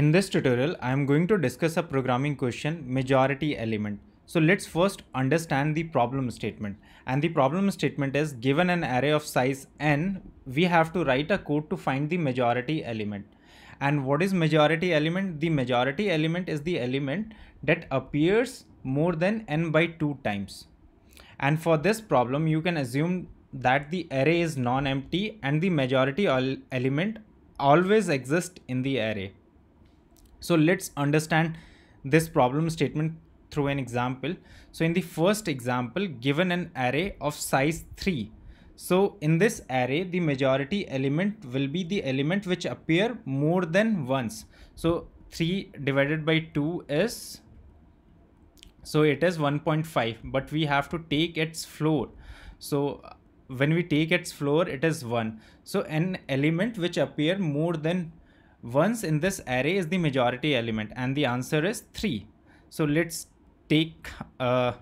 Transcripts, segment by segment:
In this tutorial, I am going to discuss a programming question majority element. So let's first understand the problem statement. And the problem statement is given an array of size n, we have to write a code to find the majority element. And what is majority element? The majority element is the element that appears more than n by 2 times. And for this problem, you can assume that the array is non-empty and the majority element always exists in the array. So let's understand this problem statement through an example. So in the first example, given an array of size 3. So in this array, the majority element will be the element which appear more than once. So 3 divided by 2 is, so it is 1.5, but we have to take its floor. So when we take its floor, it is 1. So an element which appear more than once in this array is the majority element and the answer is 3. So let's take uh,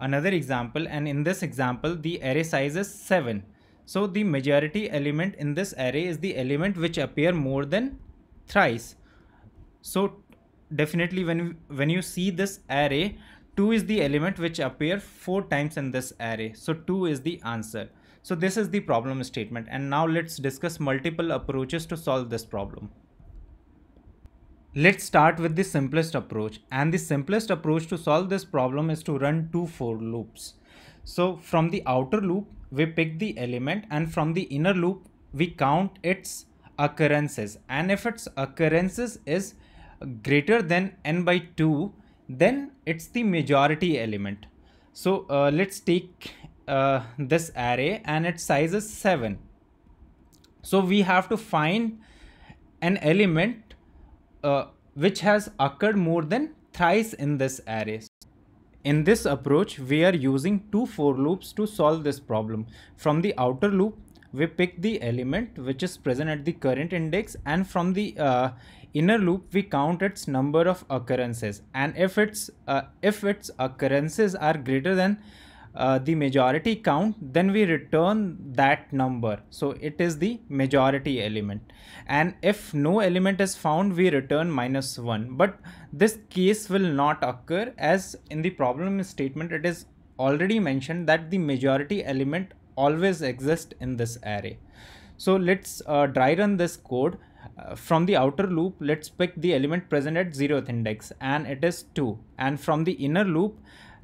another example and in this example the array size is 7. So the majority element in this array is the element which appear more than thrice. So definitely when, when you see this array 2 is the element which appear 4 times in this array. So 2 is the answer. So this is the problem statement and now let's discuss multiple approaches to solve this problem. Let's start with the simplest approach and the simplest approach to solve this problem is to run two for loops. So from the outer loop we pick the element and from the inner loop we count its occurrences and if its occurrences is greater than n by 2 then it's the majority element. So uh, let's take uh, this array and its size is 7. So we have to find an element uh, which has occurred more than thrice in this array. In this approach, we are using two for loops to solve this problem. From the outer loop, we pick the element which is present at the current index and from the uh, inner loop we count its number of occurrences and if its uh, if its occurrences are greater than uh, the majority count then we return that number so it is the majority element and if no element is found we return minus 1 but this case will not occur as in the problem statement it is already mentioned that the majority element always exists in this array so let's uh, dry run this code uh, from the outer loop let's pick the element present at zeroth index and it is 2 and from the inner loop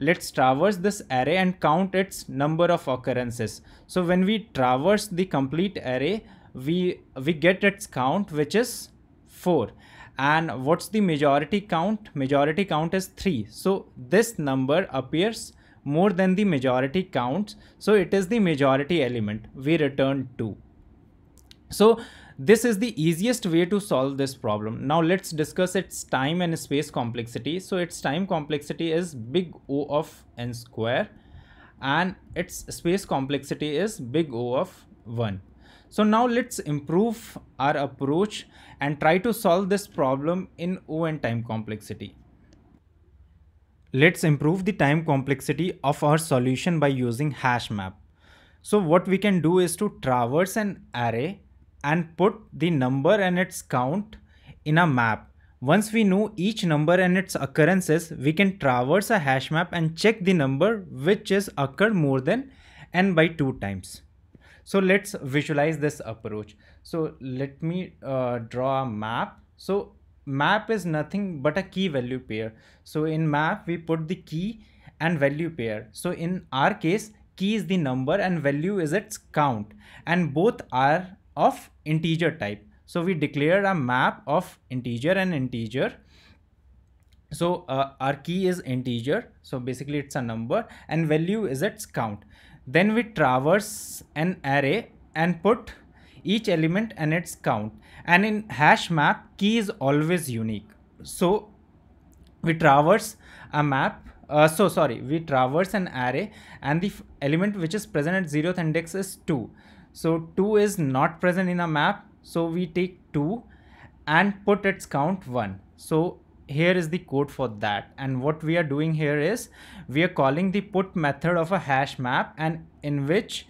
let's traverse this array and count its number of occurrences. So when we traverse the complete array, we, we get its count, which is 4. And what's the majority count? Majority count is 3. So this number appears more than the majority counts. So it is the majority element. We return 2. So this is the easiest way to solve this problem. Now let's discuss its time and space complexity. So its time complexity is big O of n square and its space complexity is big O of 1. So now let's improve our approach and try to solve this problem in O and time complexity. Let's improve the time complexity of our solution by using hash map. So what we can do is to traverse an array and put the number and its count in a map. Once we know each number and its occurrences, we can traverse a hash map and check the number which is occurred more than n by 2 times. So let's visualize this approach. So let me uh, draw a map. So map is nothing but a key value pair. So in map, we put the key and value pair. So in our case, key is the number and value is its count and both are of integer type. So we declared a map of integer and integer. So uh, our key is integer. So basically it's a number and value is its count. Then we traverse an array and put each element and its count. And in hash map, key is always unique. So we traverse a map uh, so sorry we traverse an array and the element which is present at zeroth index is 2 so 2 is not present in a map. So we take 2 and put its count 1. So here is the code for that. And what we are doing here is we are calling the put method of a hash map and in which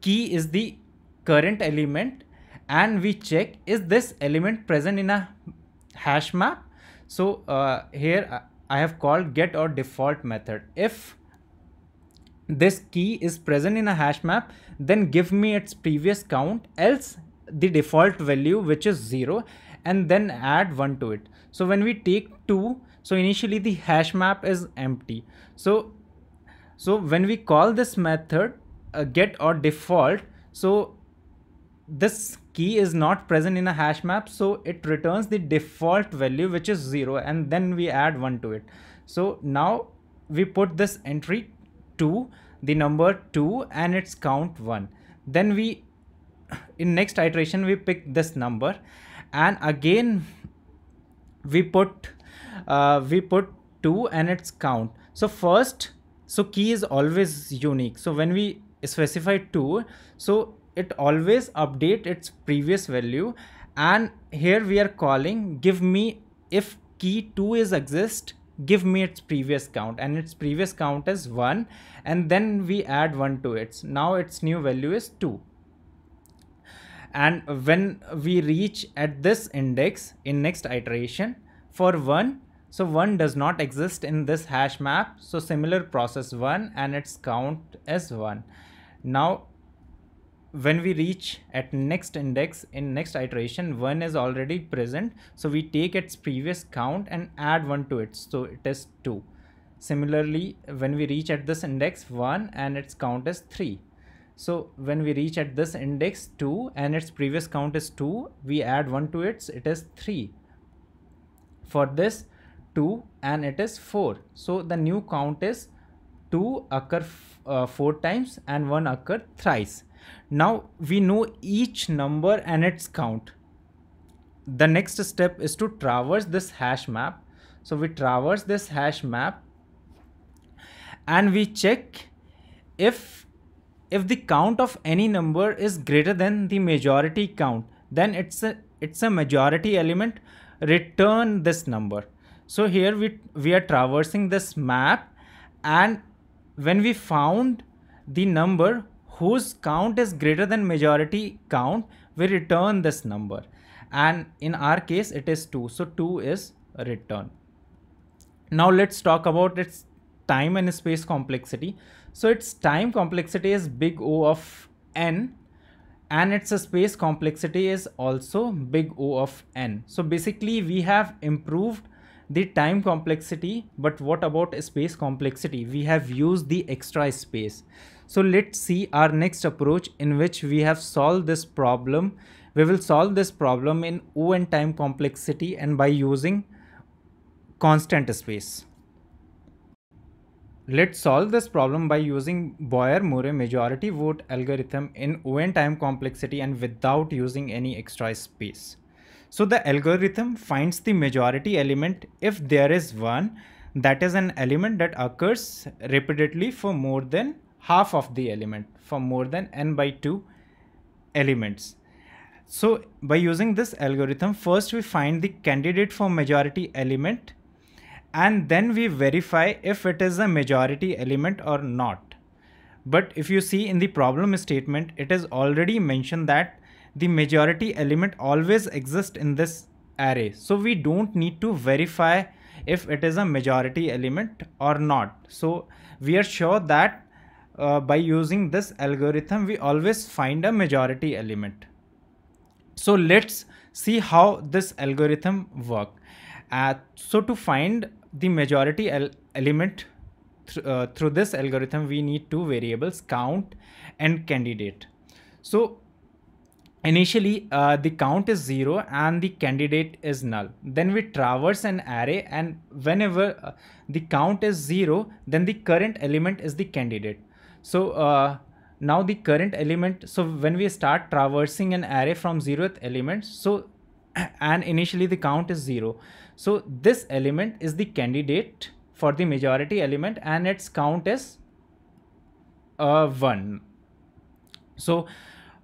key is the current element and we check is this element present in a hash map. So uh, here I have called get or default method. If this key is present in a hash map, then give me its previous count, else the default value which is 0 and then add 1 to it. So when we take 2, so initially the hash map is empty. So, so when we call this method uh, get or default, so this key is not present in a hash map so it returns the default value which is 0 and then we add 1 to it so now we put this entry 2 the number 2 and its count 1 then we in next iteration we pick this number and again we put uh, we put 2 and its count so first so key is always unique so when we specify 2 so it always update its previous value and here we are calling give me if key 2 is exist give me its previous count and its previous count is 1 and then we add 1 to it. Now its new value is 2 and when we reach at this index in next iteration for 1 so 1 does not exist in this hash map so similar process 1 and its count is 1. Now when we reach at next index in next iteration 1 is already present so we take its previous count and add 1 to it so it is 2 similarly when we reach at this index 1 and its count is 3 so when we reach at this index 2 and its previous count is 2 we add 1 to it it is 3 for this 2 and it is 4 so the new count is 2 occur uh, 4 times and 1 occur thrice now we know each number and its count. The next step is to traverse this hash map. So we traverse this hash map and we check if if the count of any number is greater than the majority count then it's a it's a majority element return this number so here we we are traversing this map and when we found the number whose count is greater than majority count, we return this number. And in our case, it is 2. So 2 is return. Now let's talk about its time and space complexity. So its time complexity is big O of n and its space complexity is also big O of n. So basically we have improved the time complexity, but what about space complexity? We have used the extra space. So let's see our next approach in which we have solved this problem. We will solve this problem in O and time complexity and by using constant space. Let's solve this problem by using Boyer-Murray majority vote algorithm in O and time complexity and without using any extra space. So the algorithm finds the majority element if there is one that is an element that occurs repeatedly for more than half of the element for more than n by 2 elements. So by using this algorithm, first we find the candidate for majority element and then we verify if it is a majority element or not. But if you see in the problem statement, it is already mentioned that the majority element always exists in this array. So we don't need to verify if it is a majority element or not. So we are sure that uh, by using this algorithm, we always find a majority element. So let's see how this algorithm work. Uh, so to find the majority element th uh, through this algorithm, we need two variables count and candidate. So Initially, uh, the count is zero and the candidate is null. Then we traverse an array and whenever uh, the count is zero, then the current element is the candidate. So uh, now the current element, so when we start traversing an array from 0th element, so and initially the count is zero. So this element is the candidate for the majority element and its count is uh, one. So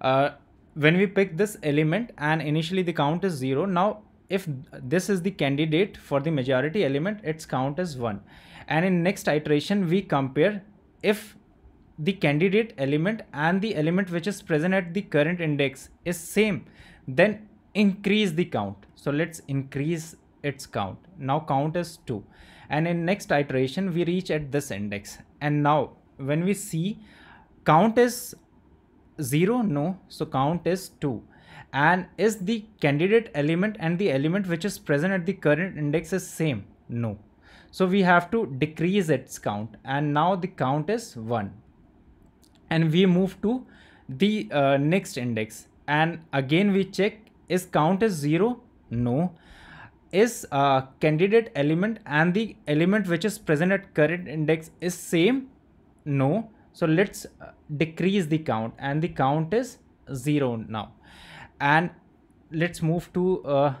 uh, when we pick this element and initially the count is 0 now if this is the candidate for the majority element its count is 1 and in next iteration we compare if the candidate element and the element which is present at the current index is same then increase the count so let's increase its count now count is 2 and in next iteration we reach at this index and now when we see count is 0 no so count is 2 and is the candidate element and the element which is present at the current index is same no so we have to decrease its count and now the count is 1 and we move to the uh, next index and again we check is count is 0 no is uh, candidate element and the element which is present at current index is same no so let's uh, decrease the count and the count is zero now. And let's move to uh,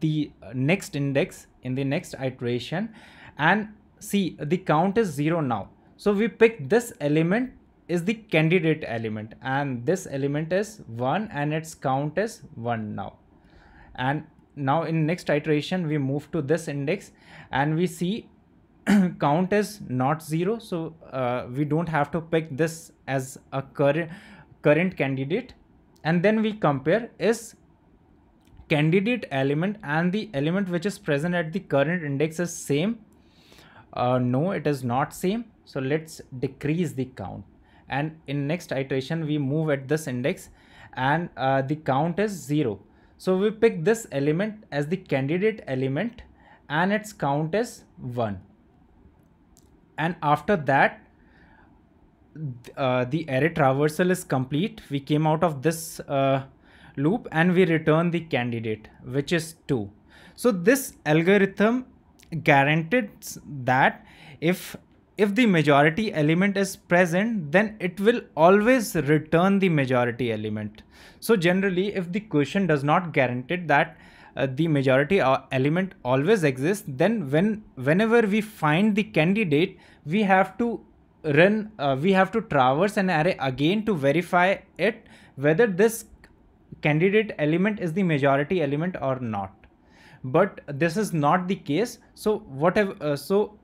the uh, next index in the next iteration and see the count is zero now. So we pick this element is the candidate element and this element is 1 and its count is 1 now and now in next iteration we move to this index and we see count is not zero so uh, we don't have to pick this as a current current candidate and then we compare is candidate element and the element which is present at the current index is same uh, no it is not same so let's decrease the count and in next iteration we move at this index and uh, the count is 0 so we pick this element as the candidate element and its count is 1 and after that uh, the array traversal is complete we came out of this uh, loop and we return the candidate which is 2 so this algorithm guarantees that if if the majority element is present then it will always return the majority element so generally if the question does not guarantee that uh, the majority uh, element always exists then when whenever we find the candidate we have to run uh, we have to traverse an array again to verify it whether this candidate element is the majority element or not but this is not the case so whatever uh, so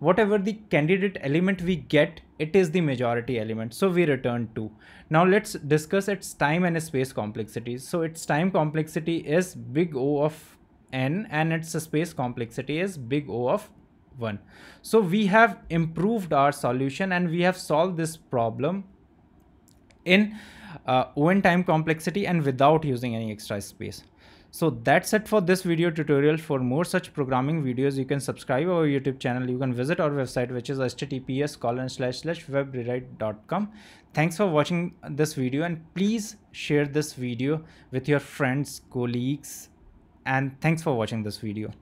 whatever the candidate element we get, it is the majority element. So we return 2. Now let's discuss its time and space complexity. So its time complexity is big O of n and its space complexity is big O of 1. So we have improved our solution and we have solved this problem in uh, O n time complexity and without using any extra space. So that's it for this video tutorial. For more such programming videos, you can subscribe our YouTube channel. You can visit our website, which is https colon slash slash webrewrite.com. Thanks for watching this video and please share this video with your friends, colleagues, and thanks for watching this video.